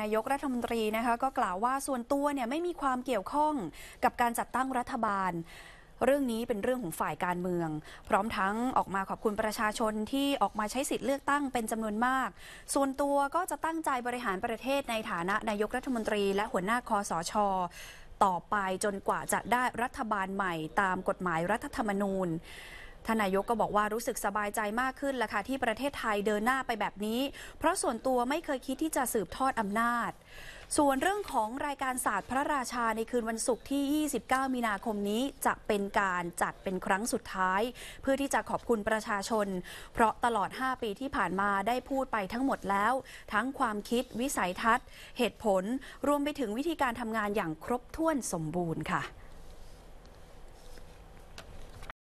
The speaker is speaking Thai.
นายกรัฐมนตรีนะคะก็กล่าวว่าส่วนตัวเนี่ยไม่มีความเกี่ยวข้องกับการจัดตั้งรัฐบาล เรื่องนี้เป็นเรื่องของฝ่ายการเมือง พร้อมทั้งออกมาขอบคุณประชาชนที่ออกมาใช้สิทธิ์เลือกตั้งเป็นจำนวนมาก ส่วนตัวก็จะตั้งใจบริหารประเทศ ในฐานะนายกรัฐมนตรี และหัวหน้าคอสชต่อไปจนกว่าจะได้รัฐบาลใหม่ตามกฎหมายรัฐธรรมนูญท่านนายกก็บอกว่ารู้สึกสบายใจมากขึ้นละค่ะที่ประเทศไทยเดินหน้าไปแบบนี้ เพราะส่วนตัวไม่เคยคิดที่จะสืบทอดอำนาจ ส่วนเรื่องของรายการศาสตร์พระราชาในคืนวันศุกร์ที่ 29 มีนาคมนี้จะเป็นการจัดเป็นครั้งสุดท้าย เพื่อที่จะขอบคุณประชาชน เพราะตลอด 5 ปีที่ผ่านมาได้พูดไปทั้งหมดแล้ว ทั้งความคิดวิสัยทัศน์ เหตุผลรวมไปถึงวิธีการทำงานอย่างครบถ้วนสมบูรณ์ค่ะ